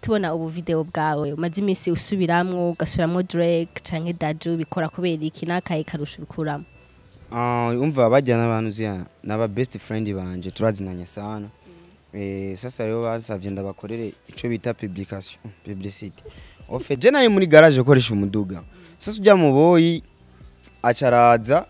tubona ubu video bwawe umaze iminsi usubiramwo ugasubiramwo Drake canke Daju bikora kubera iki nakaye karusha bikuramo ah, umva bajyana abantu zia naba best friend banje turazinanya sana mm. eh, sasa rero basavye ndabakorere ico bita publication publicity ofe je muri garage ukoresha umuduga mm. sasa ujya mu boyi acaraza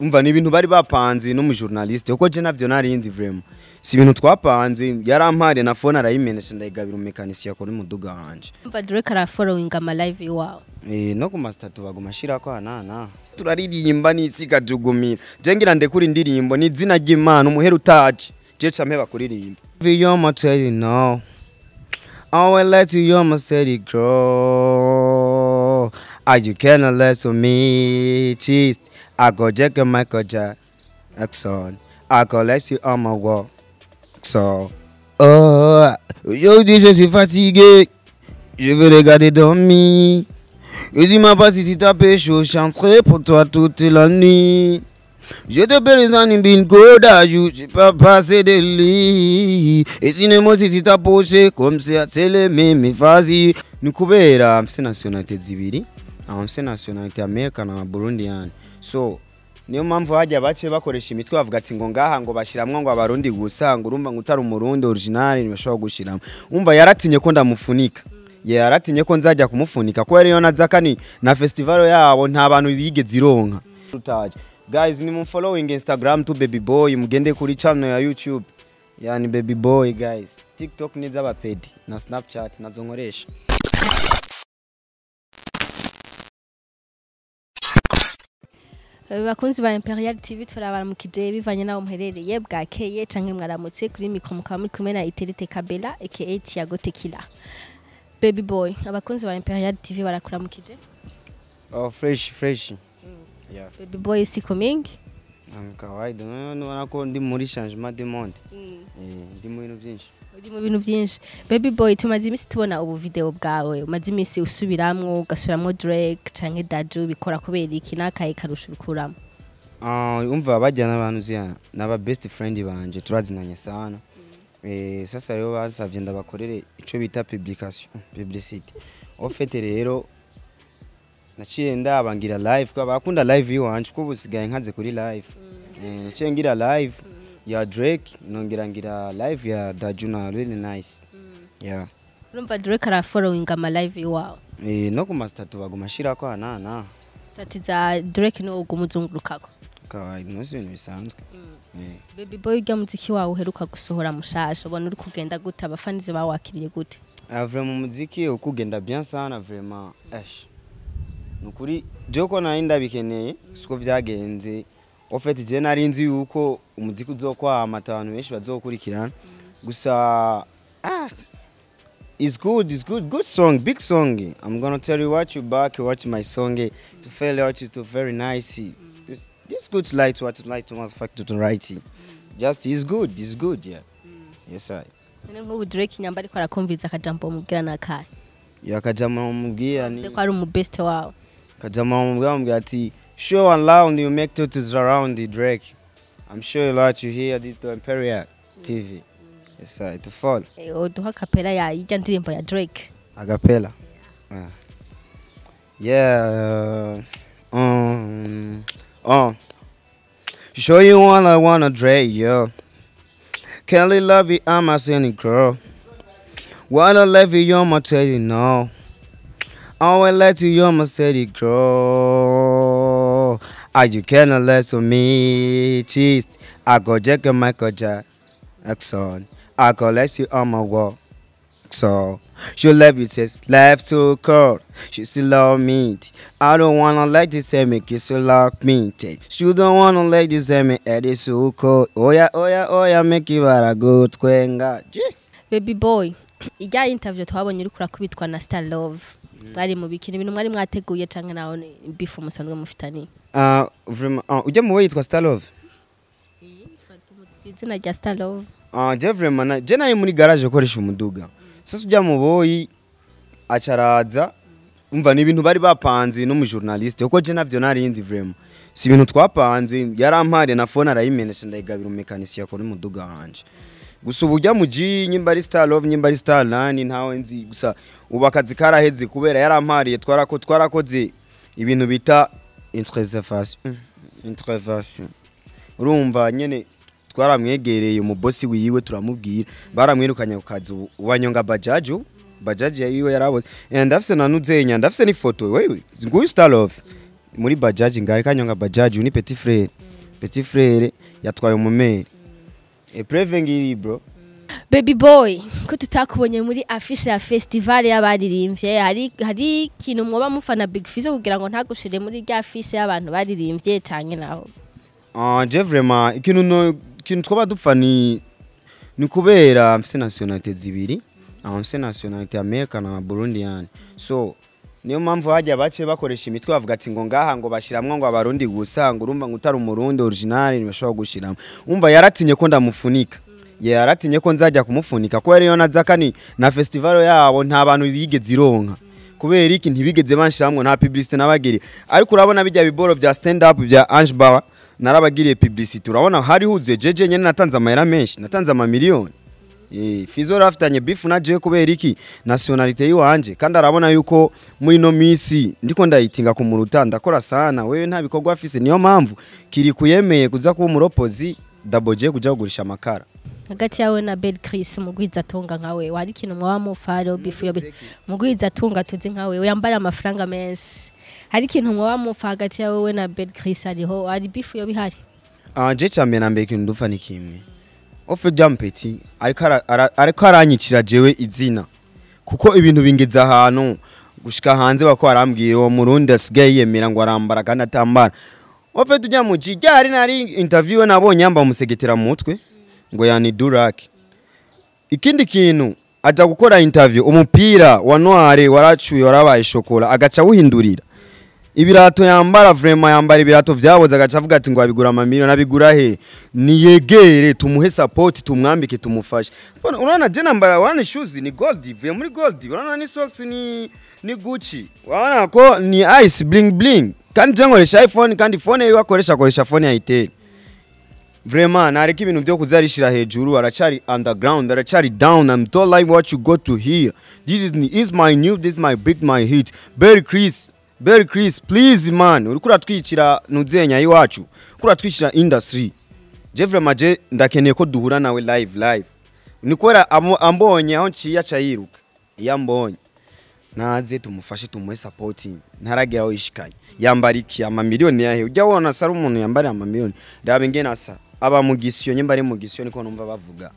umva ni ibintu bari bapanze n'umujournaliste kuko je navyo narinzi vraiment si ibintu twapanze yarampariye na phone arayimenesha ndayigabira umumekanisiye akora umuduga hanje umva Drake ara following ama iwawe eh no ku mastatu baguma shira ko hanana turaririmba n'isi kajugumira je ngira indirimbo ni izina ry'Imana umuhera utaje je campe bakuririmba Viyo moteli no I will let you your Mercedes grow. Are you agọjẹ I collect you agọlẹsì my wọ So, Oh, aujourd'hui je suis fatigué, je veux regarder dormir. Et dis-moi pas si tu tapes chaud, chanterai pour toi toute la nuit. Je te pèse en une bingo d'ajout, j'ai pas passé de lit. Et si sinon, si t'as t'approches comme ça, c'est le même, vas-y. Nous coupons la nationalité Zibiri, la ah, nationalité américaine, burundienne. so niyo mpamvu hajya bace bakoresha imitwe bavuga ati ngo ngaha ngo bashyiramo ngo abarundi gusa ngo urumva ngo utari umurundi orijinali ntibashobora gushyiramo wumva yaratinye ko ndamufunika yaratinye ko nzajya kumufunika ko rero na zakani na fesitivalo yabo nta bantu yigeze ironka guys ni mu following instagram tu baby boy mugende kuri channel ya youtube yani baby boy guys tiktok ni z'abapedi na snapchat nazo nkoresha bakunzi ba imperial tv turabaramukije bivanye n'aho muherereye bwakeye cyangwa mwaramutse kuri mikoro muri kumwe na iterite kabela aka tiago tekila baby boy abakunzi ba imperial tv barakuramukije oh fresh fresh mm. yeah. baby boy siko mingi ko ndi muri changement de monde ndi mu bintu byinshi uri mu bintu byinshi baby boy tumaze iminsi tubona ubu video bwawe umaze iminsi usubiramwo ugasubiramwo drake canke daju bikora kubera iki n'akahe karusho bikuramo ah, umva bajya n'abantu ziya n'aba best friend banje turazinanye sana mm-hmm. eh, sasa rero basavye ndabakorere ico bita publication publicity ofete rero naciye ndabangira live kwa bakunda live yiwanje ko busigaye nkaze kuri live mm. eh, naciye ngira live ya Drake nongera ngira live ya Dajuna really nice mm. urumva Drake ara following ama live iwawe eh no ku mastatu baguma shira kwa nana stati za Drake no ugumuzungurukako kawai nusi ibintu bisanzwe mm. eh. baby boy ujya muziki wawe uheruka gusohora mushasha ubona uri kugenda gute abafanizi bawakiriye gute ah, vraiment muziki ukugenda bien sana vraiment mm. ash nukuri joko nayo ndabikeneye mm. siko byagenze ofeti jya nari nzi yuko umuziki uzokwama abantu benshi bazokurikirana gusa ah, It's good, it's good, good song, big song. I'm gonna tell you what you back, watch my song. To fail out is to very nice. This, this good light what light to mass factor to write. Just it's good, it's good, yeah. Yes I. None nk'ubu Drake nyamba ariko arakumviza akajambo umubwira nakahe? Ya kajambo umubwira ni. Se ko ari umubeste wawe. Kajambo umubwira umubwira ati show and loud you make to around the Drake. I'm sure a lot you hear on Imperial TV. Mm. Yes, sir, it fall. Eh, oduha kapela ya ija ndirimbo a Drake. A capella. Ah. Yeah. Uh, um, um. Show you all I wanna Drake, yo. Kelly love you, I'm a sinning girl. What I love you, you're my teddy, no. I will let you, you're my steady girl. as you careless to me, cheese. I go check my culture, oh, Exxon. I collect you on my wall, so. She left you says life too cold. She still love me. I don't wanna let this say me kiss you lock me. She don't wanna let this say me head is so cold. Oh yeah, oh yeah, oh yeah, make you are a good Baby boy, ijya interview twabonye uri kurakubitwa na Star Love. Bari mu bikini ibintu mwari mwateguye canke nawe before musanzwe mufitaniye. Ah, ah, ujya mu we yitwa sitarove izina rya sitarove jya nari muri garaje ukoresha umuduga sasa ujya mu boyi acaraza umva ni ibintu bari bapanze n'umujurnaliste kuko je navyo narinzi vraiment si ibintu twapanze yarampare na fone arayimenesha ndayigabira umumekanisiye akora umuduga wanje gusa ubu ujya mu ji nyimba ari star love nyimba ari star nani ntawe nzi gusa ubu akazi karaheze kubera yarampariye twarako twarakoze ibintu bita intervention urumva nyene twaramwegereye umubosi wiwe turamubwira baramwirukanye ku kazi ubanyonga bajaju bajaji yiwe yarabose ndafise na nuzenya ndafise ni foto wewe nguyu star of muri bajaji ngari kanyonga bajaji ni petit frere petit frere yatwaye umumeri epreve eh, ngiri bro baby boy ko tutakubonye muri afishe ya fesitivale y'abaririmbye eh, hari ikintu mwoba mufana big fizo kugira ngo ntagushire muri rya afishe y'abantu baririmbye cyane naho ah, je ikintu twaba dupfa ni ni kubera mfise nationalite zibiri ah, mfise nationalite amerika na ah, burundiyani so niyo mpamvu bajya bace bakoresha imitwe bavuga ati ngo ngaha ngo bashyiramo ngo abarundi gusa ngo urumva ngo utari umurundi orijinali ntibashobora gushyiramo umva yaratinye ko ndamufunika yaratinye ko nzajya kumufunika kubera iyo nazakani na festival yabo nta bantu yigeze ironka kubera iki ntibigeze banshyiramo nta publicité nabagiriye ariko urabona bijya biboro bya stand up bya Ange Bauer narabagiriye publicité urabona hari huzuye jeje nyene natanze amahera menshi natanze amamiliyoni eh, Fizo rafitanye bifu na je kubera iki nationalite yiwanje kandi arabona yuko muri no misi ndiko ndayitinga ku muruta ndakora sana wewe nta bikorwa afise niyo mpamvu kiri kuyemeye kuza kuba umuropozi daboje kuja kugurisha amakara hagati yawe na bel Chris mugwiza atunga nkawe wari ikintu mwaba mufare mm, bifuye mugwiza atunga tuzi nkawe yambara amafaranga menshi hari ikintu mwaba mufa hagati yawe we na bel Chris hariho ari bifuye bihari ah je cyambe na mbere ikintu dufa ni kimwe ofe jampeti ariko aranyicira jewe izina kuko ibintu bingeza ahantu gushika hanze bako arambwira uwo murundi asigaye yemera ngo arambara kandi atambara ofe tujya mu jya hari nari interview nabonye yamba umusegetera mu mutwe ngo yani Durac ikindi kintu ajya gukora interview umupira wa noire waracuye warabaye shokola agaca awuhindurira ibirato yambara vrema yambara ibirato byaboze agaca avuga ati ngo abigura amamiliyoni abigura he yegere tumuhe support tumwambike tumufashe urabona je nambara urabona ishuzi ni goldi ivuye muri goldi urabona ni socks ni ni gucci urabona ko ni ice bling bling kandi je iphone kandi phone yiwe akoresha akoresha phone ya iteri vraiment nareka ibintu byo kuza arishyira hejuru aracyari underground aracyari down i'm not like what you go to here this is, is my new this is my big my hit berry chris berry chris please man uri kuratwikira ntuzenya y'iwacu kuratwikira industry jeffrey maje ndakeneye ko duhura nawe live live ni kubera ambonye aho nshyiya cyayiruka iyo ambonye ntaze tumufashe tumuhe supporting ntaragera aho yishikanye yambara iki amamiliyoni yahe ujya wabona se ari umuntu yambariye amamiliyoni reba ingene asa aba mu gisiyo nyimba ari mu gisiyo niko numva bavuga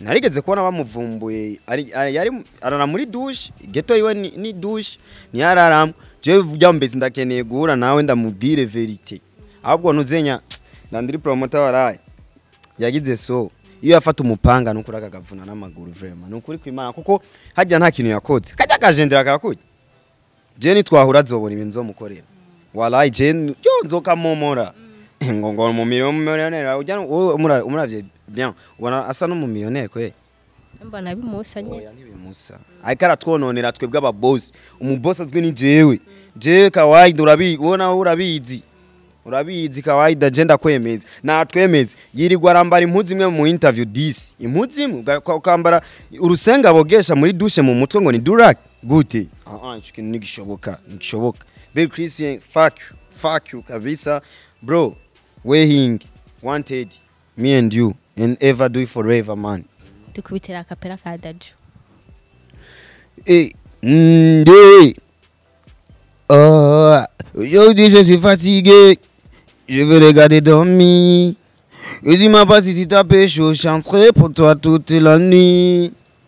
narigeze kubona bamuvumbuye arara muri dushe geto yiwe ni dushe niyo araramo jewe byambetse ndakeneye guhura nawe ndamubwire verite ahubwo nuzenya ndandiri promota waraye yagize so iyo yafata umupanga nuko uragagavuna n'amaguru vrema ni ukuri kwimana kuko hajya nta kintu yakotse kajya akajendera kakujya jewe nitwahura azobona ibintu nzomukorera waraye jewe yo nzokamomora mm. ngo ngo umumiliyoneri umurabye bien ubona asa n'umumiliyoneri kubera mbona bimusanye ntibimusa ariko aratwononera twebwe ababosi umubosi azwi ni jewe jewe kawayida urabizi wowe nawe urabizi urabizi kawayida je ndakwemeza natwemeze yirirwa arambara impuzu imwe mu interview disi impuzu imwe ukambara urusenga bogesha muri dushe mu mutwe ngo ni durake gute ah, ah, ntigishoboka ntigishoboka beri christian facu facu kabisa bro weighing wanted, me and you and ever do it forever man tukubitira akapera ka daju eh, ah, yo aujourd'hui je suis fatigué je veux regarder dormir et si ma pas si tu tapes chaud je chanterai pour toi toute la nuit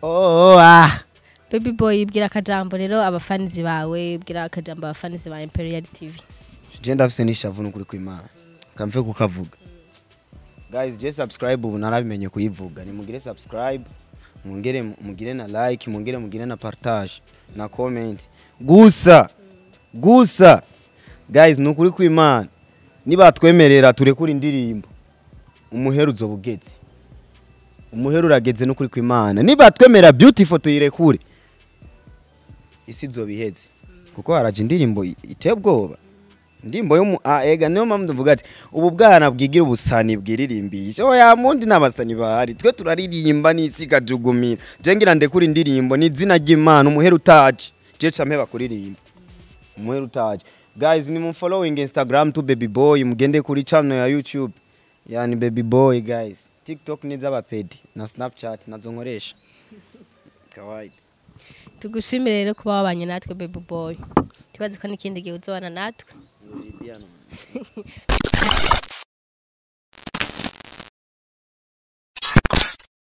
Oh, ah. baby boy bwira akajambo rero abafanizi bawe bwira akajambo abafanizi ba imperial tv je ndafise n'ishavu n'ukuri kw'imana kamve kukavuga guys je subscribe ubu narabimenye kuyivuga nimugire subscribe mungere mugire na like mungere mugire na partage na comment gusa gusa guys nukuri kw'imana nibatwemerera turekura indirimbo umuheru uzobugetse umuheru urageze no kuri kwimana niba twemera beautiful tuyirekure isi nzobihetse kuko haraje indirimbo iteye ubwoba indirimbo yo ega niyo mpamvu tuvuga ati ubu bwana bwigira ubusani bwiririmbiye cyo ya mundi n'abasani bahari twe turaririmba n'isi ikajugumira jengira ndekura indirimbo ni izina ry'imana umuheru utaje je campe bakuririmba umuheru utaje guys ni mu following instagram to baby boy mugende kuri channel ya youtube yani baby boy guys tiktok nizabapedi na snapchat nazonkoresha kawaida tugushimire rero kuba wabanye natwe baby boy tubazi ko n'ikindi gihe uzobana natwe